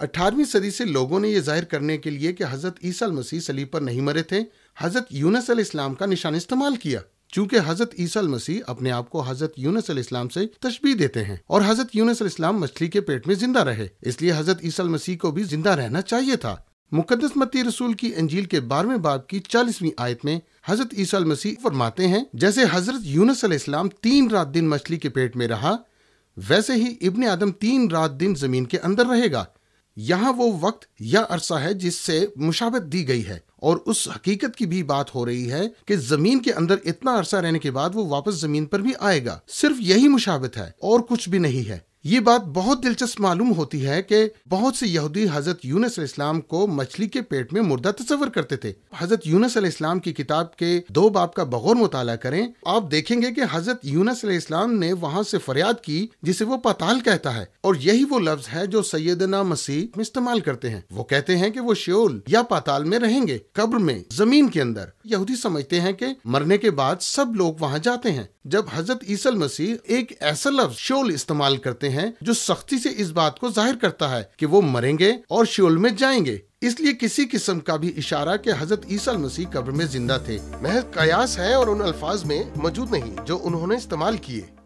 अठारहवीं सदी से लोगों ने यह जाहिर करने के लिए कि हज़रत ईसा मसीह सलीब पर नहीं मरे थे हज़रत यूनस इस्लाम का निशान इस्तेमाल किया चूंकि हज़रत ईसा मसीह अपने आप को हज़रत यूनस इस्लाम से तशबी देते हैं और हज़रत यूनस इस्लाम मछली के पेट में जिंदा रहे इसलिए हज़रत ईसा मसीह को भी जिंदा रहना चाहिए था मुकदस मती रसूल की अंजील के बारहवें बाब की चालीसवीं आयत में हजरत ईसा मसीह फरमाते हैं जैसे हजरत यूनस इस्लाम तीन रात दिन मछली के पेट में रहा वैसे ही इब्ने आदम तीन रात दिन जमीन के अंदर रहेगा यहाँ वो वक्त या अरसा है जिससे मुशावत दी गई है और उस हकीकत की भी बात हो रही है कि जमीन के अंदर इतना अरसा रहने के बाद वो वापस जमीन पर भी आएगा सिर्फ यही मुशावत है और कुछ भी नहीं है ये बात बहुत दिलचस्प मालूम होती है कि बहुत से यहूदी हजरत यूनस इस्लाम को मछली के पेट में मुर्दा तस्वर करते थे हजरत यूनस इस्लाम की किताब के दो बाप का बगौर मुताला करें आप देखेंगे कि हजरत यूनस इस्लाम ने वहाँ से फरियाद की जिसे वो पताल कहता है और यही वो लफ्ज है जो सैदना मसीह में इस्तेमाल करते हैं वो कहते हैं कि वो श्योल या पाताल में रहेंगे कब्र में जमीन के अंदर यहूदी समझते हैं कि मरने के बाद सब लोग वहाँ जाते हैं जब हजरत ईसल मसीह एक ऐसा लफ्ज श्योल इस्तेमाल करते हैं हैं जो सख्ती से इस बात को जाहिर करता है कि वो मरेंगे और शियोल में जाएंगे इसलिए किसी किस्म का भी इशारा कि हजरत ईसा मसीह कब्र में जिंदा थे महज कयास है और उन अल्फाज में मौजूद नहीं जो उन्होंने इस्तेमाल किए